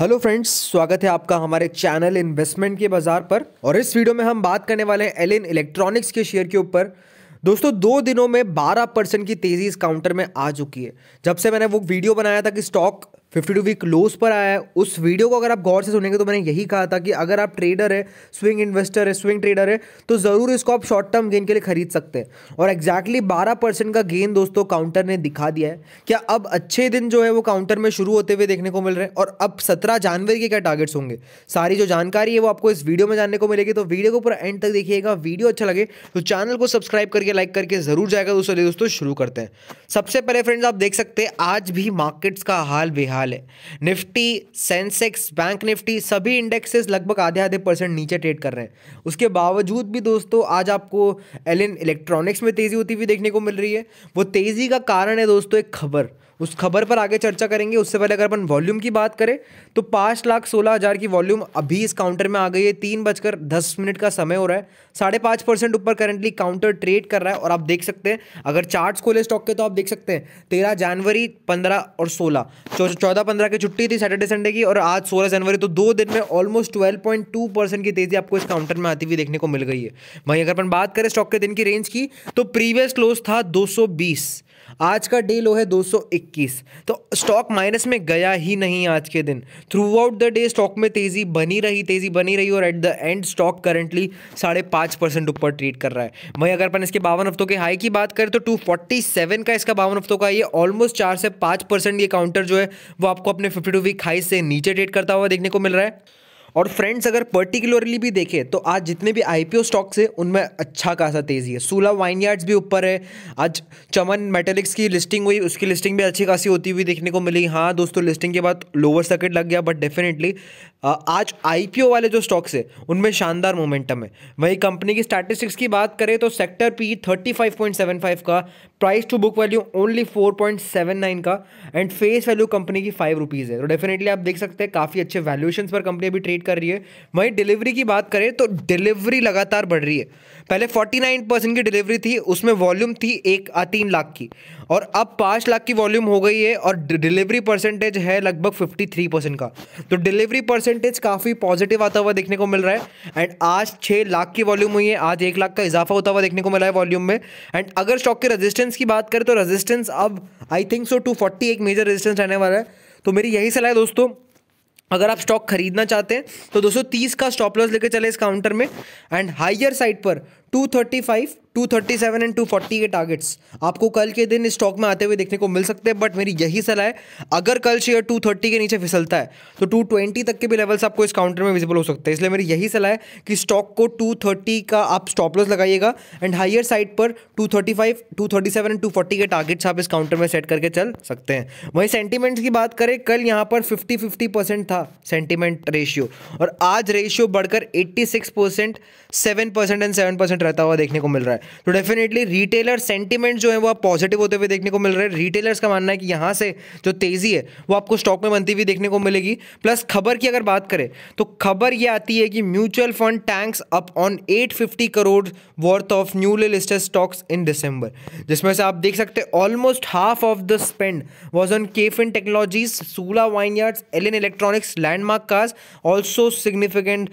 hello friends स्वागत है आपका हमारे चैनल इन्वेस्टमेंट के बाजार पर और इस वीडियो में हम बात करने वाले हैं एलिन इलेक्ट्रॉनिक्स के शेयर के ऊपर दोस्तों दो दिनों में 12 परसेंट की तेज़ी इस काउंटर में आ चुकी है जब से मैंने वो वीडियो बनाया था कि stock fifty two week close पर आया है उस वीडियो को अगर आप गौर से सुनेंगे तो मैंने यही कहा था कि अगर आप ट्रेडर है स्विंग इन्वेस्टर है स्विंग ट्रेडर है तो ज़रूर इसको आप शॉर्ट टर्म गेन के लिए खरीद सकते हैं और एग्जैक्टली बारह परसेंट का गेन दोस्तों काउंटर ने दिखा दिया है क्या अब अच्छे दिन जो है वो काउंटर में शुरू होते हुए देखने को मिल रहे हैं और अब सत्रह जनवरी के क्या टारगेट्स होंगे सारी जो जानकारी है वो आपको इस वीडियो में जानने को मिलेगी तो वीडियो को पूरा एंड तक देखिएगा वीडियो अच्छा लगे तो चैनल को सब्सक्राइब करके लाइक करके ज़रूर जाएगा दोस्तों दोस्तों शुरू करते हैं सबसे पहले फ्रेंड्स आप देख सकते हैं आज भी मार्केट्स का हाल बेहाल हाल है निफ्टी सेंसेक्स बैंक निफ्टी सभी इंडेक्सेस लगभग आधे आधे परसेंट नीचे ट्रेड कर रहे हैं उसके बावजूद भी दोस्तों आज आपको एल इलेक्ट्रॉनिक्स में तेज़ी होती हुई देखने को मिल रही है वो तेज़ी का कारण है दोस्तों एक खबर उस खबर पर आगे चर्चा करेंगे उससे पहले अगर अपन वॉल्यूम की बात करें तो पाँच लाख सोलह हज़ार की वॉल्यूम अभी इस काउंटर में आ गई है तीन बजकर दस मिनट का समय हो रहा है साढ़े पाँच परसेंट ऊपर करंटली काउंटर ट्रेड कर रहा है और आप देख सकते हैं अगर चार्ट्स खोले स्टॉक के तो आप देख सकते हैं तेरह जनवरी पंद्रह और सोलह चौदह पंद्रह की छुट्टी थी सैटरडे संडे की और आज सोलह जनवरी तो दो दिन में almost twelve point two percent की तेज़ी आपको इस काउंटर में आती हुई देखने को मिल गई है वहीं अगर अपन बात करें स्टॉक के दिन की रेंज की तो प्रीवियस क्लोज था दो सौ बीस आज का डे लो है 221 तो स्टॉक माइनस में गया ही नहीं आज के दिन throughout the day stock में तेज़ी बनी रही तेज़ी बनी रही और at the end stock currently साढ़े पाँच परसेंट ऊपर ट्रीट कर रहा है वहीं अगर अपन इसके बावन हफ्तों के हाई की बात करें तो टू फोर्टी सेवन का इसका बावन हफ्तों का ये ऑलमोस्ट चार से पाँच परसेंट ये काउंटर जो है वो आपको अपने फिफ्टी टू वीक हाई से नीचे ट्रेड करता हुआ देखने को मिल रहा है और फ्रेंड्स अगर पर्टिकुलरली भी देखें तो आज जितने भी आईपीओ स्टॉक्स है उनमें अच्छा खासा तेज़ी है सोलह वाइन यार्ड्स भी ऊपर है आज चमन मेटेलिक्स की लिस्टिंग हुई उसकी लिस्टिंग भी अच्छी खासी होती हुई देखने को मिली हाँ दोस्तों लिस्टिंग के बाद लोअर सर्किट लग गया बट डेफिनेटली आज आईपीओ वाले जो स्टॉक्स है उनमें शानदार मोमेंटम है वहीं कंपनी की स्टैटिस्टिक्स की बात करें तो sector P thirty five point seven five का price to book value only four point seven nine का एंड फेस वैल्यू कंपनी की फाइव रुपीज़ है तो डेफिनेटली आप देख सकते हैं काफ़ी अच्छे वैल्यूशन पर कंपनी अभी ट्रेड कर रही है वहीं डिलीवरी की बात करें तो डिलीवरी लगातार बढ़ रही है पहले फोर्टी नाइन परसेंट की डिलीवरी थी उसमें वॉल्यूम थी एक तीन लाख की और अब पाँच लाख की वॉल्यूम हो गई है और डिलीवरी परसेंटेज है लगभग फिफ्टी थ्री परसेंट का तो डिलीवरी परसेंटेज काफ़ी पॉजिटिव आता हुआ देखने को मिल रहा है एंड आज छः लाख की वॉल्यूम हुई है आज एक लाख का इजाफा होता हुआ देखने को मिला है वॉल्यूम में एंड अगर स्टॉक के रजिस्टेंस रेजिस्टेंस की बात करें तो रेजिस्टेंस अब आई थिंक सो 240 एक मेजर रेजिस्टेंस रहने वाला है तो मेरी यही सलाह है दोस्तों अगर आप स्टॉक खरीदना चाहते हैं तो दोस्तों तीस का स्टॉप लॉस लेकर चले इस काउंटर में एंड हाइयर साइड पर 235, 237 एंड 240 के टारगेट्स आपको कल के दिन स्टॉक में आते हुए देखने को मिल सकते हैं बट मेरी यही सलाह है अगर कल शेयर 230 के नीचे फिसलता है तो 220 तक के भी लेवल्स आपको इस काउंटर में विजिबल हो सकते हैं इसलिए मेरी यही सलाह है कि स्टॉक को 230 का आप स्टॉप लॉस लगाइएगा एंड हायर साइड पर 235, 237 एंड 240 के टारगेट्स आप इस काउंटर में सेट करके चल सकते हैं वहीं सेंटीमेंट्स की बात करें कल यहाँ पर फिफ्टी फिफ्टी परसेंट था सेंटीमेंट रेशियो और आज रेशियो बढ़कर eighty six percent seven percent and seven percent percent रहता हुआ देखने को मिल रहा है तो डेफिनेटली रिटेलर सेंटीमेंट जो है वो आप पॉजिटिव होते हुए देखने को मिल रहा है रिटेलर्स का मानना है कि यहाँ से जो तेज़ी है वो आपको स्टॉक में बनती हुई देखने को मिलेगी प्लस खबर की अगर बात करें तो खबर ये आती है कि mutual fund tanks up on 850 crore worth of newly listed stocks in December जिसमें से आप देख सकते almost half of the spend was on KFin technologies Sula vineyard L electronics landmark cars also significant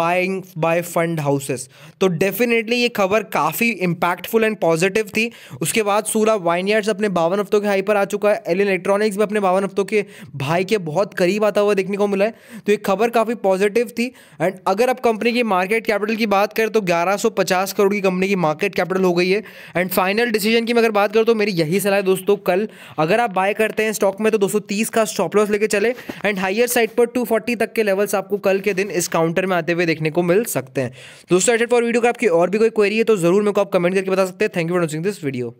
buying by fund houses तो definite definitely ये खबर काफ़ी impactful and positive थी उसके बाद सूरा वाइन अपने बावन हफ्तों के हाई पर आ चुका है एल इलेक्ट्रॉनिक्स भी अपने बावन हफ्तों के भाई के बहुत करीब आता हुआ देखने को मिला है तो ये खबर काफ़ी पॉजिटिव थी एंड अगर आप कंपनी की मार्केट कैपिटल की बात करें तो ग्यारह करोड़ की कंपनी की मार्केट कैपिटल हो गई है एंड फाइनल डिसीजन की अगर बात करूँ तो मेरी यही सलाह दोस्तों कल अगर आप बाय करते हैं स्टॉक में तो दो का स्टॉप लॉस लेके चले एंड हाइयर साइड पर टू तक के लेवल्स आपको कल के दिन इस काउंटर में आते हुए देखने को मिल सकते हैं दोस्तों फॉर वीडियो का आपकी और भी कोई क्वेरी है तो ज़रूर मेरे को आप कमेंट करके बता सकते हैं thank you for watching this video